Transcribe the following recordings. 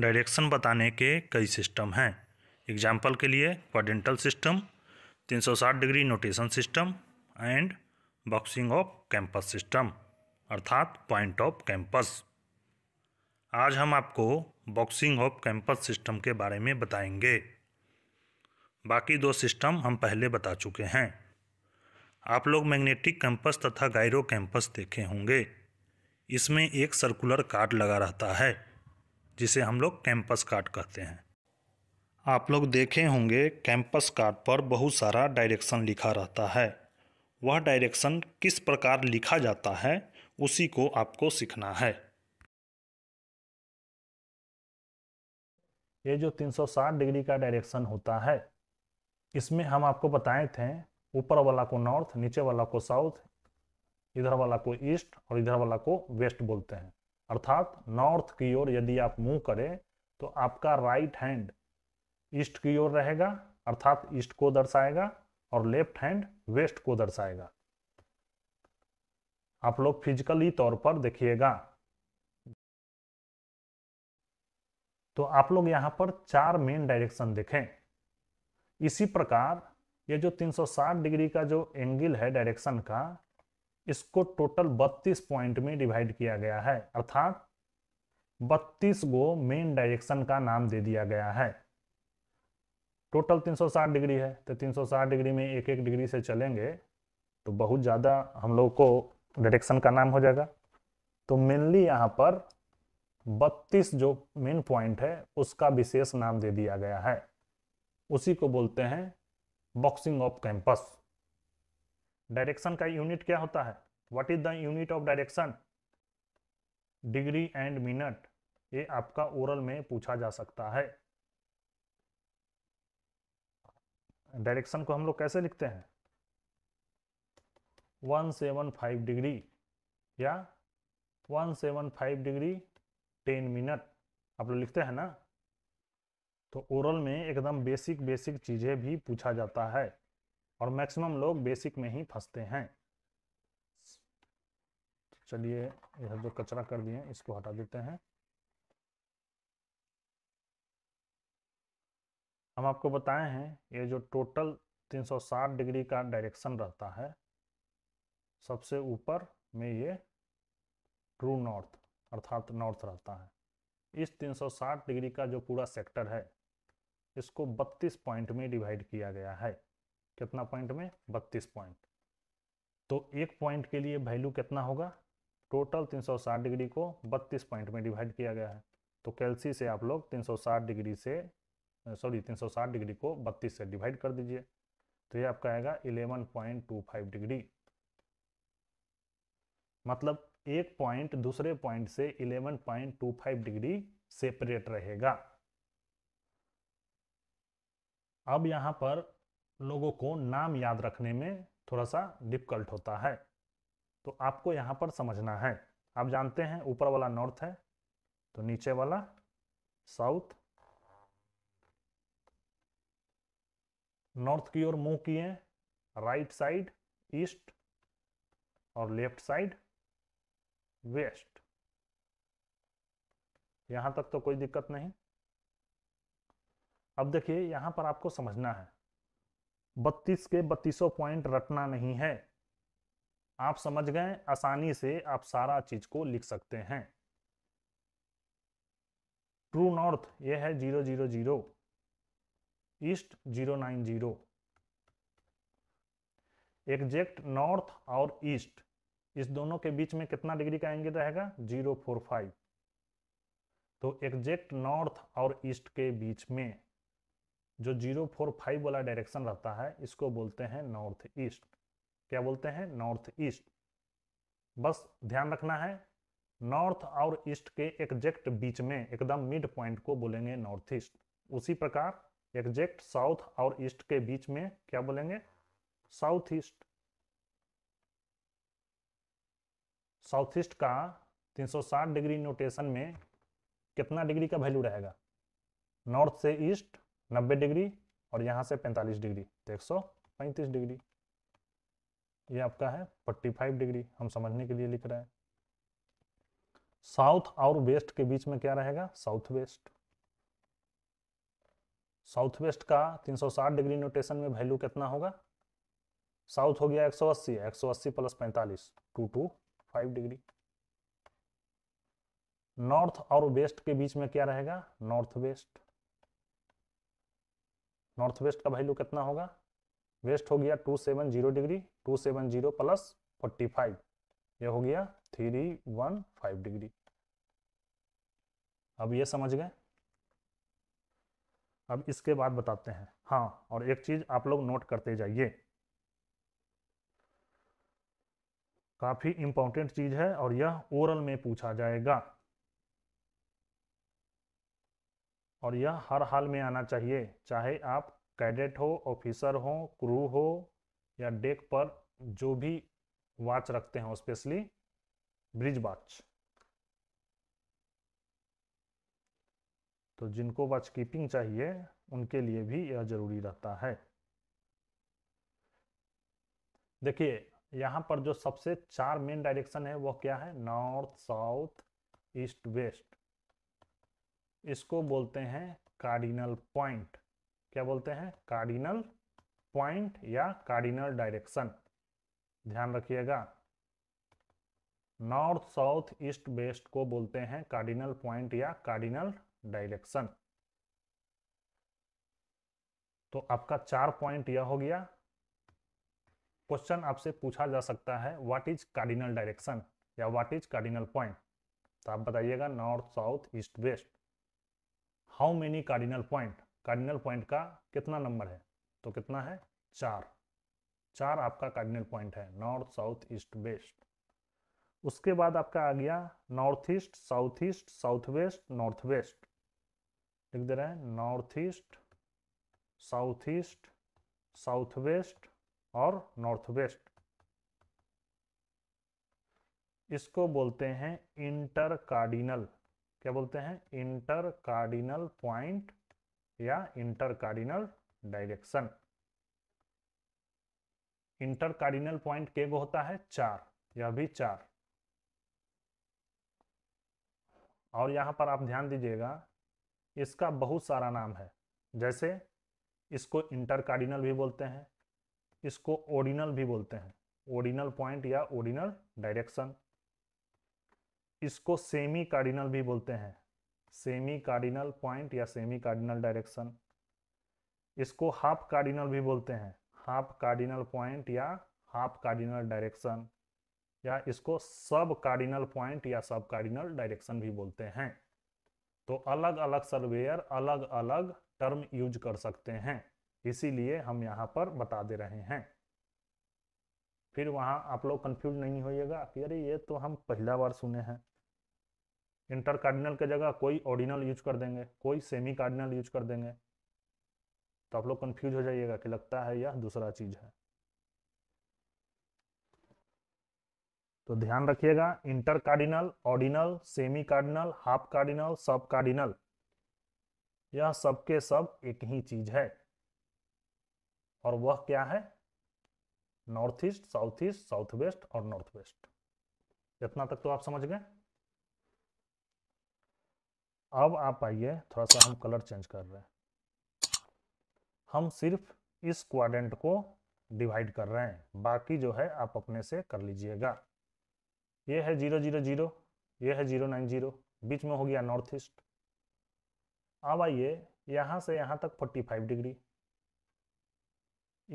direction बताने के कई सिस्टम हैं एग्जाम्पल के लिए quadrantal system 360 degree notation system and boxing of compass system अर्थात पॉइंट ऑफ कैंपस आज हम आपको बॉक्सिंग ऑफ कैंपस सिस्टम के बारे में बताएंगे बाकी दो सिस्टम हम पहले बता चुके हैं आप लोग मैग्नेटिक कैंपस तथा गायरो कैंपस देखे होंगे इसमें एक सर्कुलर कार्ड लगा रहता है जिसे हम लोग कैंपस कार्ड कहते हैं आप लोग देखे होंगे कैंपस कार्ड पर बहुत सारा डायरेक्शन लिखा रहता है वह डायरेक्शन किस प्रकार लिखा जाता है उसी को आपको सीखना है ये जो 360 डिग्री का डायरेक्शन होता है इसमें हम आपको बताए थे ऊपर वाला को नॉर्थ नीचे वाला को साउथ इधर वाला को ईस्ट और इधर वाला को वेस्ट बोलते हैं अर्थात नॉर्थ की ओर यदि आप मुंह करें तो आपका राइट हैंड ईस्ट की ओर रहेगा अर्थात ईस्ट को दर्शाएगा और लेफ्ट हैंड वेस्ट को दर्शाएगा आप लोग फिजिकली तौर पर देखिएगा तो आप लोग यहां पर चार मेन डायरेक्शन देखें इसी प्रकार ये जो 360 डिग्री का जो एंगल है डायरेक्शन का इसको टोटल 32 पॉइंट में डिवाइड किया गया है अर्थात 32 गो मेन डायरेक्शन का नाम दे दिया गया है टोटल 360 डिग्री है तो 360 डिग्री में एक एक डिग्री से चलेंगे तो बहुत ज़्यादा हम लोग को डायरेक्शन का नाम हो जाएगा तो मेनली यहाँ पर 32 जो मेन पॉइंट है उसका विशेष नाम दे दिया गया है उसी को बोलते हैं बॉक्सिंग ऑफ कैंपस डायरेक्शन का यूनिट क्या होता है what is the unit of direction degree and minute ये आपका ओरल में पूछा जा सकता है डायरेक्शन को हम लोग कैसे लिखते हैं वन सेवन फाइव डिग्री या one seven five degree ten minute आप लोग लिखते हैं ना तो ओरल में एकदम बेसिक बेसिक चीज़ें भी पूछा जाता है और मैक्सिमम लोग बेसिक में ही फंसते हैं चलिए यह जो कचरा कर दिए इसको हटा देते हैं हम आपको बताए हैं ये जो टोटल 360 डिग्री का डायरेक्शन रहता है सबसे ऊपर में ये ट्रू नॉर्थ अर्थात नॉर्थ रहता है इस 360 डिग्री का जो पूरा सेक्टर है इसको 32 पॉइंट में डिवाइड किया गया है कितना पॉइंट में बत्तीस पॉइंट तो एक पॉइंट के लिए वैल्यू कितना होगा टोटल 360 डिग्री को 32 पॉइंट में डिवाइड किया गया है तो कैलसी से आप लोग 360 डिग्री से सॉरी 360 डिग्री को 32 से डिवाइड कर दीजिए तो ये आपका आएगा 11.25 डिग्री मतलब एक पॉइंट दूसरे पॉइंट से 11.25 डिग्री सेपरेट रहेगा अब यहां पर लोगों को नाम याद रखने में थोड़ा सा डिफिकल्ट होता है तो आपको यहाँ पर समझना है आप जानते हैं ऊपर वाला नॉर्थ है तो नीचे वाला साउथ नॉर्थ की ओर मुंह किए राइट साइड ईस्ट और लेफ्ट साइड वेस्ट यहां तक तो कोई दिक्कत नहीं अब देखिए यहां पर आपको समझना है बत्तीस के बत्तीसों पॉइंट रटना नहीं है आप समझ गए आसानी से आप सारा चीज को लिख सकते हैं ट्रू नॉर्थ ये है zero zero zero east zero nine zero exact north और ईस्ट इस दोनों के बीच में कितना डिग्री का एंगल रहेगा जीरो फोर फाइव तो एग्जेक्ट नॉर्थ और ईस्ट के बीच में जो जीरो फोर फाइव वाला डायरेक्शन रहता है इसको बोलते हैं नॉर्थ ईस्ट क्या बोलते हैं नॉर्थ ईस्ट बस ध्यान रखना है नॉर्थ और ईस्ट के एग्जैक्ट बीच में एकदम मिड पॉइंट को बोलेंगे नॉर्थ ईस्ट उसी प्रकार एग्जैक्ट साउथ और ईस्ट के बीच में क्या बोलेंगे साउथ ईस्ट साउथ ईस्ट का 360 डिग्री नोटेशन में कितना डिग्री का वैल्यू रहेगा नॉर्थ से ईस्ट 90 डिग्री और यहाँ से 45 डिग्री तो पैंतीस डिग्री ये आपका है 45 डिग्री हम समझने के लिए लिख रहे हैं साउथ और वेस्ट के बीच में क्या रहेगा साउथ वेस्ट साउथ वेस्ट का 360 डिग्री नोटेशन में वैल्यू कितना होगा साउथ हो गया 180 180 plus 45 two two five degree north और वेस्ट के बीच में क्या रहेगा नॉर्थ वेस्ट नॉर्थ वेस्ट का वैल्यू कितना होगा वेस्ट हो गया two seven zero degree two seven zero plus forty five ये हो गया थ्री वन फाइव डिग्री अब ये समझ गए अब इसके बाद बताते हैं हाँ और एक चीज़ आप लोग नोट करते जाइए काफ़ी इंपॉर्टेंट चीज़ है और यह ओरल में पूछा जाएगा और यह हर हाल में आना चाहिए चाहे आप कैडेट हो ऑफिसर हो क्रू हो या डेक पर जो भी वाच रखते हैं स्पेशली ब्रिज वाच तो जिनको वॉच कीपिंग चाहिए उनके लिए भी यह जरूरी रहता है देखिए यहाँ पर जो सबसे चार मेन डायरेक्शन है वह क्या है नॉर्थ साउथ ईस्ट वेस्ट इसको बोलते हैं कार्डिनल पॉइंट क्या बोलते हैं कार्डिनल पॉइंट या कार्डिनल डायरेक्शन ध्यान रखिएगा नॉर्थ साउथ ईस्ट वेस्ट को बोलते हैं कार्डिनल पॉइंट या कार्डिनल डायरेक्शन तो आपका चार पॉइंट यह हो गया क्वेश्चन आपसे पूछा जा सकता है व्हाट इज कार्डिनल डायरेक्शन या व्हाट इज कार्डिनल पॉइंट तो आप बताइएगा north south east west how many cardinal point cardinal point का कितना नंबर है तो कितना है चार चार आपका कार्डिनल पॉइंट है नॉर्थ साउथ ईस्ट वेस्ट उसके बाद आपका आ गया north east south east south west north west लिख दे रहे हैं north east south east south west और नॉर्थ वेस्ट इसको बोलते हैं इंटर कार्डिनल क्या बोलते हैं इंटर कार्डिनल पॉइंट या intercardinal direction intercardinal point के गो होता है चार यह भी चार और यहां पर आप ध्यान दीजिएगा इसका बहुत सारा नाम है जैसे इसको इंटर कार्डिनल भी बोलते हैं इसको ओडिनल भी बोलते हैं ओडिनल पॉइंट या ओडिनल डायरेक्शन इसको सेमी कार्डिनल भी बोलते हैं सेमी कार्डिनल पॉइंट या सेमी कार्डिनल डायरेक्शन इसको हाफ कार्डिनल भी बोलते हैं हाफ कार्डिनल पॉइंट या हाफ कार्डिनल डायरेक्शन या इसको सब कार्डिनल पॉइंट या सब कार्डिनल डायरेक्शन भी बोलते हैं तो अलग अलग सर्वेयर अलग अलग टर्म यूज कर सकते हैं इसीलिए हम यहाँ पर बता दे रहे हैं फिर वहाँ आप लोग कंफ्यूज नहीं होइएगा कि अरे ये तो हम पहला बार सुने हैं इंटर कार्डिनल की जगह कोई ऑर्डिनल यूज कर देंगे कोई सेमी कार्डिनल यूज कर देंगे तो आप लोग कंफ्यूज हो जाइएगा कि लगता है यह दूसरा चीज है तो ध्यान रखिएगा intercardinal ordinal semi cardinal half cardinal sub cardinal यह सबके सब एक ही चीज है और वह क्या है north east south east south west और नॉर्थ वेस्ट इतना तक तो आप समझ गए अब आप आइए थोड़ा सा हम कलर चेंज कर रहे हैं हम सिर्फ इस क्वाड्रेंट को डिवाइड कर रहे हैं बाकी जो है आप अपने से कर लीजिएगा ये है जीरो जीरो जीरो ये है जीरो नाइन जीरो बीच में हो गया नॉर्थ ईस्ट अब आइए यहाँ से यहाँ तक फोर्टी फाइव डिग्री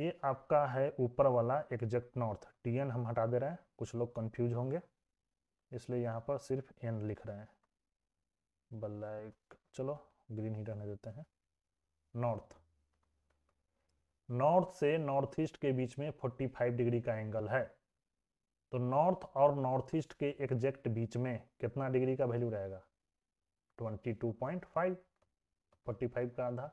ये आपका है ऊपर वाला एग्जैक्ट नॉर्थ टी एन हम हटा दे रहे हैं कुछ लोग कंफ्यूज होंगे इसलिए यहाँ पर सिर्फ एन लिख रहे हैं ब्लैक चलो ग्रीन ही रहने देते हैं नॉर्थ नॉर्थ से नॉर्थ ईस्ट के बीच में 45 डिग्री का एंगल है तो नॉर्थ और नॉर्थ ईस्ट के एग्जैक्ट बीच में कितना डिग्री का वैल्यू रहेगा 22.5 45 का आधा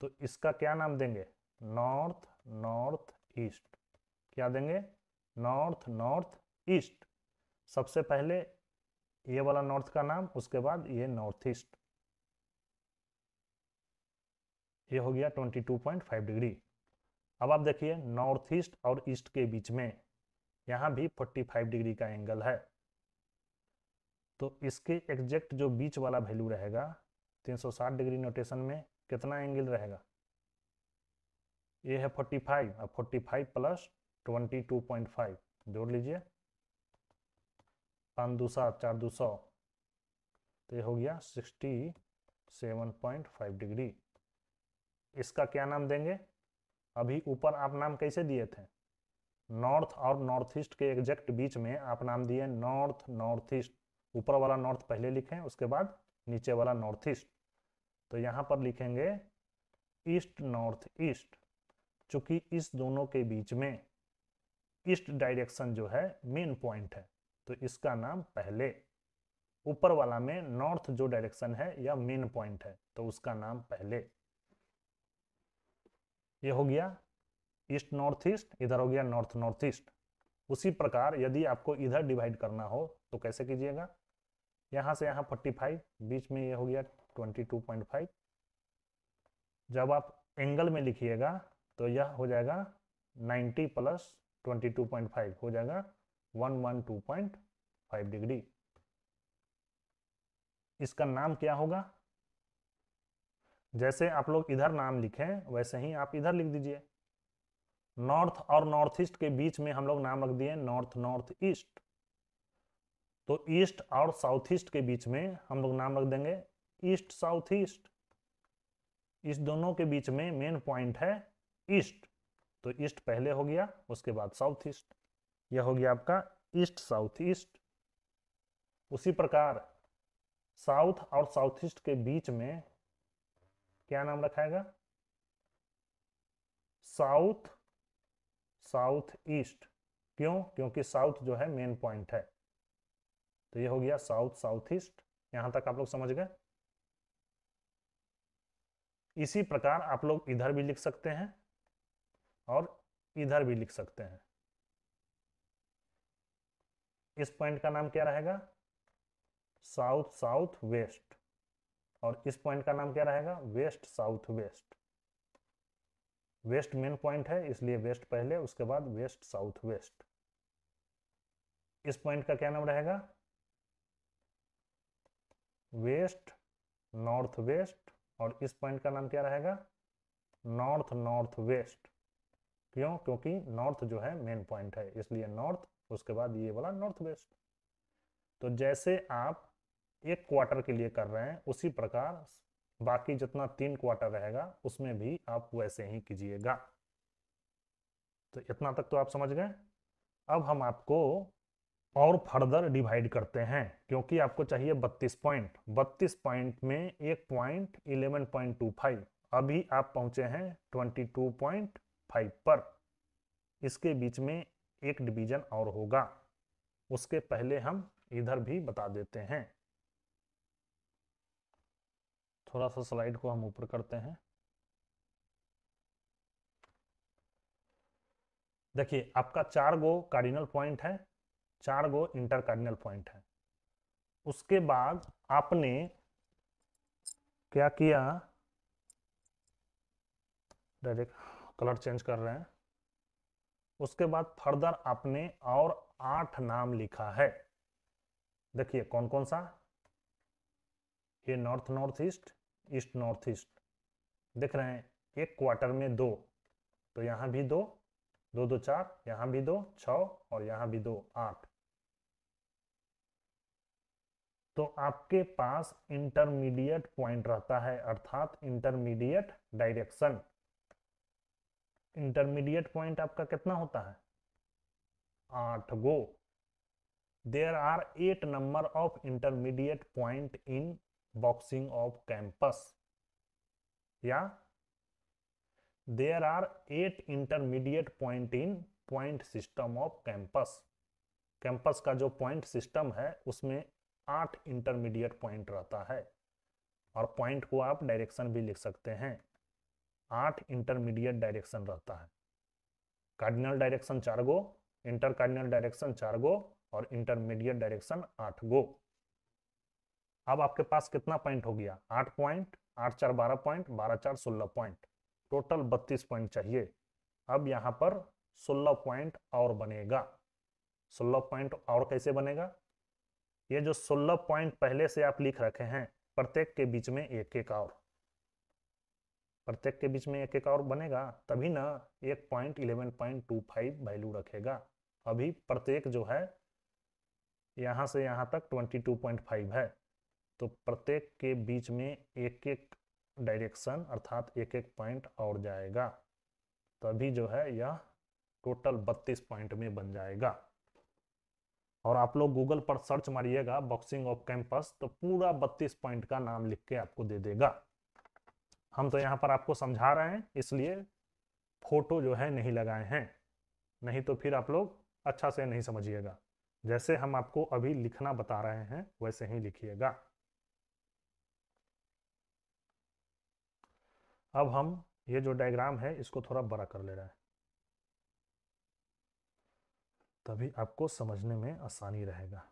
तो इसका क्या नाम देंगे नॉर्थ नॉर्थ ईस्ट क्या देंगे नॉर्थ नॉर्थ ईस्ट सबसे पहले ये वाला नॉर्थ का नाम उसके बाद ये नॉर्थ ईस्ट ये हो गया 22.5 डिग्री अब आप देखिए नॉर्थ ईस्ट और ईस्ट के बीच में यहाँ भी 45 डिग्री का एंगल है तो इसके एग्जैक्ट जो बीच वाला वैल्यू रहेगा 360 डिग्री नोटेशन में कितना एंगल रहेगा ये है 45 और 45 प्लस 22.5 जोड़ लीजिए पाँच दो सात चार दो सौ तो ये हो गया sixty seven point five degree इसका क्या नाम देंगे अभी ऊपर आप नाम कैसे दिए थे नॉर्थ और नॉर्थ ईस्ट के एग्जैक्ट बीच में आप नाम दिए नॉर्थ नॉर्थ ईस्ट ऊपर वाला नॉर्थ पहले लिखें उसके बाद नीचे वाला नॉर्थ ईस्ट तो यहाँ पर लिखेंगे ईस्ट नॉर्थ ईस्ट चूँकि इस दोनों के बीच में ईस्ट डायरेक्शन जो है मेन पॉइंट है तो इसका नाम पहले ऊपर वाला में नॉर्थ जो डायरेक्शन है या मेन पॉइंट है तो उसका नाम पहले ये हो गया ईस्ट नॉर्थ ईस्ट इधर हो गया नॉर्थ नॉर्थ ईस्ट उसी प्रकार यदि आपको इधर डिवाइड करना हो तो कैसे कीजिएगा यहां से फोर्टी 45 बीच में ये हो गया 22.5 जब आप एंगल में लिखिएगा तो यह हो जाएगा 90 प्लस 22.5 हो जाएगा 112.5 डिग्री इसका नाम क्या होगा जैसे आप लोग इधर नाम लिखे वैसे ही आप इधर लिख दीजिए नॉर्थ और नॉर्थ ईस्ट के बीच में हम लोग नाम रख दिए नॉर्थ नॉर्थ ईस्ट तो ईस्ट और साउथ ईस्ट के बीच में हम लोग नाम रख देंगे ईस्ट साउथ ईस्ट इस दोनों के बीच में मेन पॉइंट है ईस्ट तो ईस्ट पहले हो गया उसके बाद साउथ ईस्ट यह हो गया आपका ईस्ट साउथ ईस्ट उसी प्रकार साउथ और साउथ ईस्ट के बीच में क्या नाम रखाएगा साउथ साउथ ईस्ट क्यों क्योंकि साउथ जो है मेन पॉइंट है तो ये हो गया साउथ साउथ ईस्ट यहां तक आप लोग समझ गए इसी प्रकार आप लोग इधर भी लिख सकते हैं और इधर भी लिख सकते हैं इस पॉइंट का नाम क्या रहेगा साउथ साउथ वेस्ट और इस पॉइंट का नाम क्या रहेगा west south west west main point है इसलिए वेस्ट पहले उसके बाद वेस्ट साउथ वेस्ट इस पॉइंट का क्या नाम रहेगा वेस्ट नॉर्थ वेस्ट और इस पॉइंट का नाम क्या रहेगा नॉर्थ नॉर्थ वेस्ट क्यों क्योंकि नॉर्थ जो है मेन पॉइंट है इसलिए नॉर्थ उसके बाद ये वाला नॉर्थ वेस्ट तो जैसे आप एक क्वार्टर के लिए कर रहे हैं उसी प्रकार बाकी जितना तीन क्वार्टर रहेगा उसमें भी आप वैसे ही कीजिएगा तो इतना तक तो आप समझ गए अब हम आपको और फर्दर डिवाइड करते हैं क्योंकि आपको चाहिए 32 पॉइंट 32 पॉइंट में एक point eleven point two five अभी आप पहुंचे हैं 22.5 पर इसके बीच में एक डिवीजन और होगा उसके पहले हम इधर भी बता देते हैं थोड़ा सा स्लाइड को हम ऊपर करते हैं देखिए आपका चार गो कार्डिनल पॉइंट है चार गो इंटर कार्डिनल पॉइंट है उसके बाद आपने क्या किया डायरेक्ट कलर चेंज कर रहे हैं उसके बाद फर्दर आपने और आठ नाम लिखा है देखिए कौन कौन सा ये north north east east north east देख रहे हैं एक क्वार्टर में दो तो यहां भी दो दो दो चार यहां भी दो छ और यहाँ भी दो आठ तो आपके पास इंटरमीडिएट पॉइंट रहता है अर्थात इंटरमीडिएट डायरेक्शन इंटरमीडिएट पॉइंट आपका कितना होता है आठ गो there are eight number of intermediate point in boxing of compass या there are eight intermediate point in point system of compass compass का जो पॉइंट सिस्टम है उसमें आठ इंटरमीडिएट पॉइंट रहता है और पॉइंट को आप डायरेक्शन भी लिख सकते हैं आठ इंटरमीडिएट डायरेक्शन रहता है कार्डिनल डायरेक्शन चार गो इंटर कार्डिनल डायरेक्शन चार गो और इंटरमीडिएट डायरेक्शन आठ गो अब आपके पास कितना पॉइंट हो गया आठ पॉइंट आठ चार बारह पॉइंट बारह चार सोलह पॉइंट टोटल बत्तीस पॉइंट चाहिए अब यहाँ पर सोलह पॉइंट और बनेगा सोलह पॉइंट और कैसे बनेगा ये जो सोलह पॉइंट पहले से आप लिख रखे हैं प्रत्येक के बीच में एक एक और प्रत्येक के बीच में एक एक और बनेगा तभी ना एक point eleven point two five value रखेगा अभी प्रत्येक जो है यहाँ से यहाँ तक ट्वेंटी टू पॉइंट फाइव है तो प्रत्येक के बीच में एक एक डायरेक्शन अर्थात एक एक पॉइंट और जाएगा तभी जो है यह टोटल बत्तीस पॉइंट में बन जाएगा और आप लोग गूगल पर सर्च मारिएगा बॉक्सिंग ऑफ कैंपस तो पूरा बत्तीस पॉइंट का नाम लिख के आपको दे देगा हम तो यहाँ पर आपको समझा रहे हैं इसलिए फोटो जो है नहीं लगाए हैं नहीं तो फिर आप लोग अच्छा से नहीं समझिएगा जैसे हम आपको अभी लिखना बता रहे हैं वैसे ही लिखिएगा अब हम ये जो डायग्राम है इसको थोड़ा बड़ा कर ले रहे हैं तभी आपको समझने में आसानी रहेगा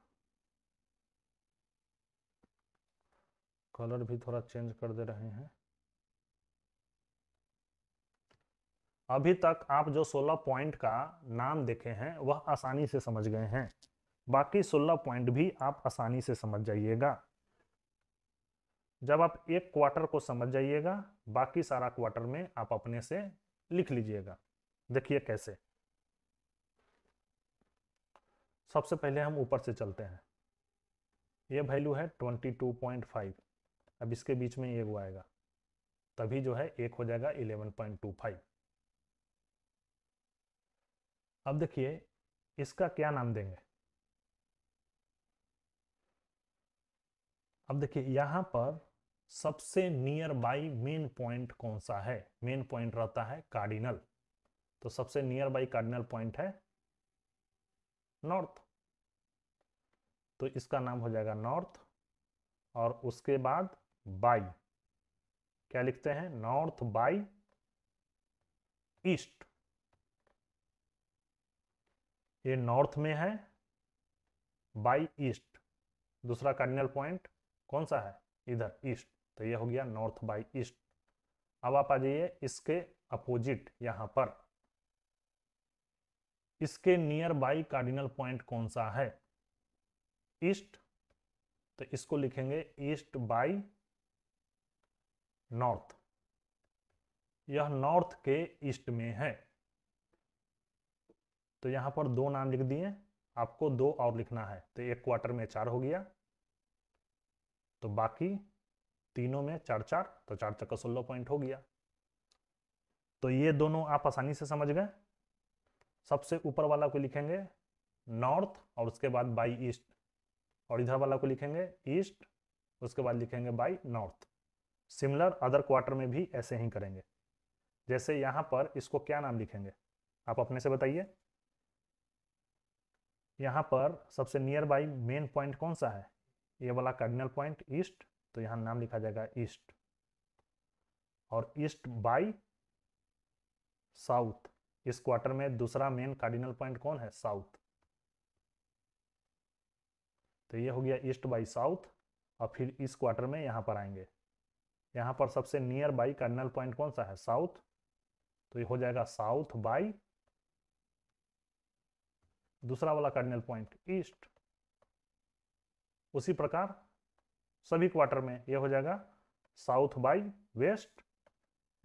कलर भी थोड़ा चेंज कर दे रहे हैं अभी तक आप जो 16 पॉइंट का नाम देखे हैं वह आसानी से समझ गए हैं बाकी 16 पॉइंट भी आप आसानी से समझ जाइएगा जब आप एक क्वार्टर को समझ जाइएगा बाकी सारा क्वार्टर में आप अपने से लिख लीजिएगा देखिए कैसे सबसे पहले हम ऊपर से चलते हैं ये वैल्यू है 22.5 अब इसके बीच में एक आएगा तभी जो है एक हो जाएगा 11.25 अब देखिए इसका क्या नाम देंगे अब देखिए यहां पर सबसे नियर बाई मेन पॉइंट कौन सा है मेन पॉइंट रहता है कार्डिनल तो सबसे नियर बाई कार्डिनल पॉइंट है नॉर्थ तो इसका नाम हो जाएगा नॉर्थ और उसके बाद बाई क्या लिखते हैं नॉर्थ बाई ईस्ट ये नॉर्थ में है बाय ईस्ट दूसरा कार्डिनल पॉइंट कौन सा है इधर ईस्ट तो ये हो गया नॉर्थ बाय ईस्ट अब आप आ जाइए इसके अपोजिट यहां पर इसके नियर बाई कार्डिनल पॉइंट कौन सा है ईस्ट तो इसको लिखेंगे ईस्ट बाई नॉर्थ यह नॉर्थ के ईस्ट में है तो यहाँ पर दो नाम लिख दिए आपको दो और लिखना है तो एक क्वार्टर में चार हो गया तो बाकी तीनों में चार चार तो चार चक्का सोलह पॉइंट हो गया तो ये दोनों आप आसानी से समझ गए सबसे ऊपर वाला को लिखेंगे नॉर्थ और उसके बाद बाई ईस्ट और इधर वाला को लिखेंगे ईस्ट उसके बाद लिखेंगे by north similar other quarter में भी ऐसे ही करेंगे जैसे यहाँ पर इसको क्या नाम लिखेंगे आप अपने से बताइए यहाँ पर सबसे नियर बाई मेन पॉइंट कौन सा है ये वाला कार्डिनल पॉइंट ईस्ट तो यहाँ नाम लिखा जाएगा ईस्ट और ईस्ट बाई साउथ इस क्वार्टर में दूसरा मेन कार्डिनल पॉइंट कौन है साउथ तो ये हो गया ईस्ट बाई साउथ और फिर इस क्वार्टर में यहाँ पर आएंगे यहाँ पर सबसे नियर बाई कार्डिनल पॉइंट कौन सा है साउथ तो ये हो जाएगा साउथ बाई दूसरा वाला कार्डिनल पॉइंट ईस्ट उसी प्रकार सभी क्वार्टर में यह हो जाएगा साउथ बाई वेस्ट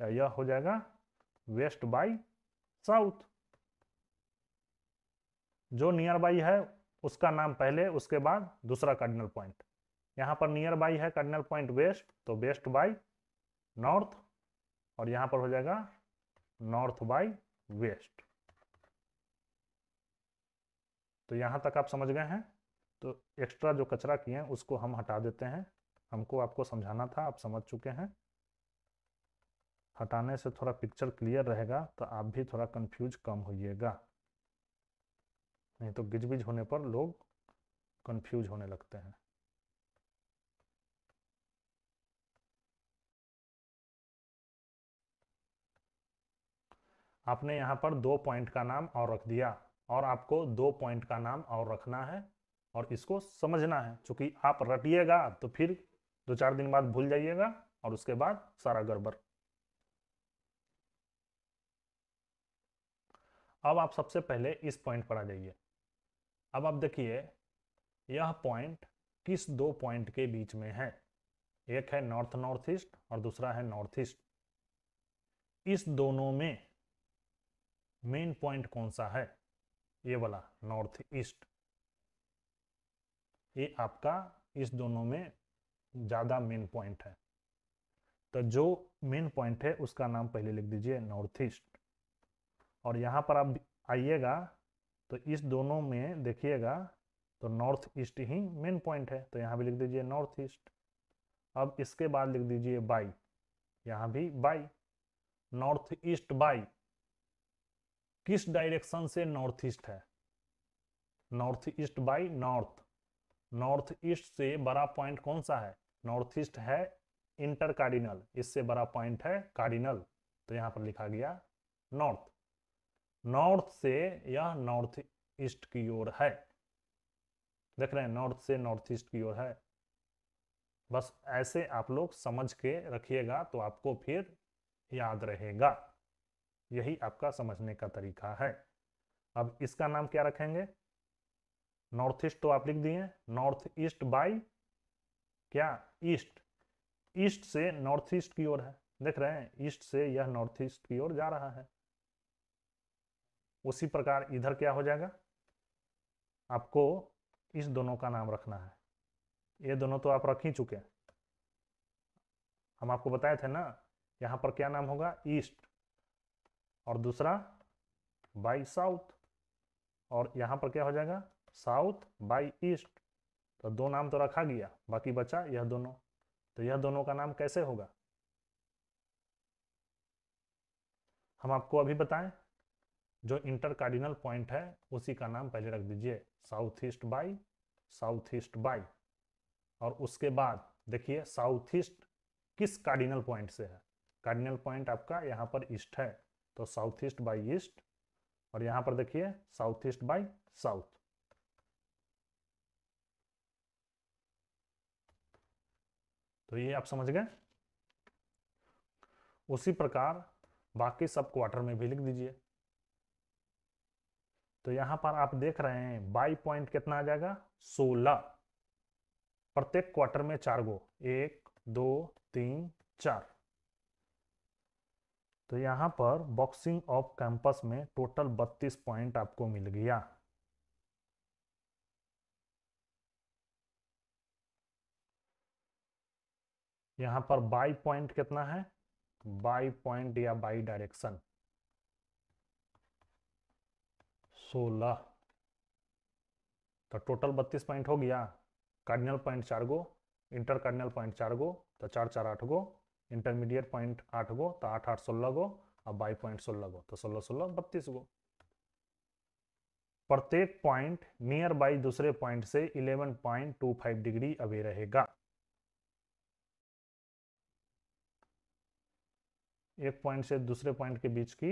या यह हो जाएगा वेस्ट बाई साउथ जो नियर बाई है उसका नाम पहले उसके बाद दूसरा कार्डिनल पॉइंट यहाँ पर नियर बाई है कार्डिनल पॉइंट वेस्ट तो वेस्ट बाई नॉर्थ और यहां पर हो जाएगा नॉर्थ बाई वेस्ट तो यहाँ तक आप समझ गए हैं तो एक्स्ट्रा जो कचरा किए हैं उसको हम हटा देते हैं हमको आपको समझाना था आप समझ चुके हैं हटाने से थोड़ा पिक्चर क्लियर रहेगा तो आप भी थोड़ा कंफ्यूज कम होइएगा नहीं तो गिजबिज होने पर लोग कंफ्यूज होने लगते हैं आपने यहां पर दो पॉइंट का नाम और रख दिया और आपको दो पॉइंट का नाम और रखना है और इसको समझना है चूंकि आप रटिएगा तो फिर दो चार दिन बाद भूल जाइएगा और उसके बाद सारा गड़बड़ अब आप सबसे पहले इस पॉइंट पर आ जाइए अब आप देखिए यह पॉइंट किस दो पॉइंट के बीच में है एक है नॉर्थ नॉर्थ ईस्ट और दूसरा है नॉर्थ ईस्ट इस दोनों में मेन पॉइंट कौन सा है ये वाला नॉर्थ ईस्ट ये आपका इस दोनों में ज़्यादा मेन पॉइंट है तो जो मेन पॉइंट है उसका नाम पहले लिख दीजिए नॉर्थ ईस्ट और यहाँ पर आप आइएगा तो इस दोनों में देखिएगा तो नॉर्थ ईस्ट ही मेन पॉइंट है तो यहाँ भी लिख दीजिए नॉर्थ ईस्ट अब इसके बाद लिख दीजिए बाई यहाँ भी बाई नॉर्थ ईस्ट बाई किस डायरेक्शन से नॉर्थ ईस्ट है north east by north north east से बड़ा पॉइंट कौन सा है नॉर्थ ईस्ट है इंटर कार्डिनल इससे बड़ा पॉइंट है कार्डिनल तो यहाँ पर लिखा गया नॉर्थ नॉर्थ से यह नॉर्थ ईस्ट की ओर है देख रहे हैं नॉर्थ से नॉर्थ ईस्ट की ओर है बस ऐसे आप लोग समझ के रखिएगा तो आपको फिर याद रहेगा यही आपका समझने का तरीका है अब इसका नाम क्या रखेंगे नॉर्थ ईस्ट तो आप लिख दिए नॉर्थ ईस्ट बाई क्या ईस्ट ईस्ट से नॉर्थ ईस्ट की ओर है देख रहे हैं ईस्ट से यह नॉर्थ ईस्ट की ओर जा रहा है उसी प्रकार इधर क्या हो जाएगा आपको इस दोनों का नाम रखना है ये दोनों तो आप रख ही चुके हैं हम आपको बताए थे ना यहां पर क्या नाम होगा ईस्ट और दूसरा बाई साउथ और यहाँ पर क्या हो जाएगा साउथ बाई ईस्ट तो दो नाम तो रखा गया बाकी बचा यह दोनों तो यह दोनों का नाम कैसे होगा हम आपको अभी बताएं जो इंटर कार्डिनल पॉइंट है उसी का नाम पहले रख दीजिए south east by south east by और उसके बाद देखिए साउथ ईस्ट किस कार्डिनल पॉइंट से है कार्डिनल पॉइंट आपका यहाँ पर ईस्ट है तो साउथ ईस्ट बाई ईस्ट और यहां पर देखिए साउथ ईस्ट बाई साउथ तो ये आप समझ गए उसी प्रकार बाकी सब क्वार्टर में भी लिख दीजिए तो यहां पर आप देख रहे हैं बाई पॉइंट कितना आ जाएगा सोलह प्रत्येक क्वार्टर में चार गो एक दो तीन चार तो यहाँ पर बॉक्सिंग ऑफ कैंपस में टोटल 32 पॉइंट आपको मिल गया यहाँ पर बाई पॉइंट कितना है बाई पॉइंट या बाई डायरेक्शन 16 तो टोटल 32 पॉइंट हो गया कार्डिनल पॉइंट चार गो इंटर कार्डिनल पॉइंट चार गो तो चार चार आठ गो इंटरमीडिएट पॉइंट आठ गो तो आठ आठ सोलह गो और बाई पॉइंट सोलह गो तो सोलह सोलह बत्तीस गो प्रत्येक पॉइंट नियर बाई दूसरे पॉइंट से इलेवन फाइव डिग्री अवे रहेगा एक पॉइंट से दूसरे पॉइंट के बीच की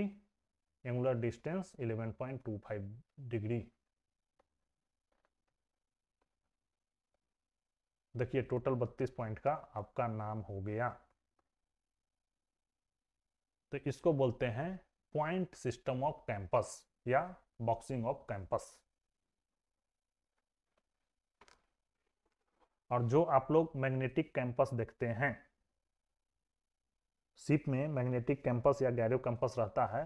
angular distance eleven point two five degree देखिए टोटल बत्तीस पॉइंट का आपका नाम हो गया तो इसको बोलते हैं पॉइंट सिस्टम ऑफ कैंपस या बॉक्सिंग ऑफ कैंपस और जो आप लोग मैग्नेटिक कैंपस देखते हैं सिप में मैग्नेटिक कैंपस या गैरो कैंपस रहता है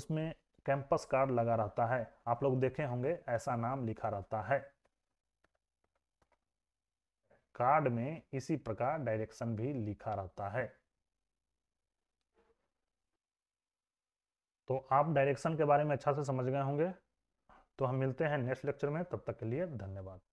उसमें कैंपस कार्ड लगा रहता है आप लोग देखे होंगे ऐसा नाम लिखा रहता है कार्ड में इसी प्रकार डायरेक्शन भी लिखा रहता है तो आप डायरेक्शन के बारे में अच्छा से समझ गए होंगे तो हम मिलते हैं नेक्स्ट लेक्चर में तब तक के लिए धन्यवाद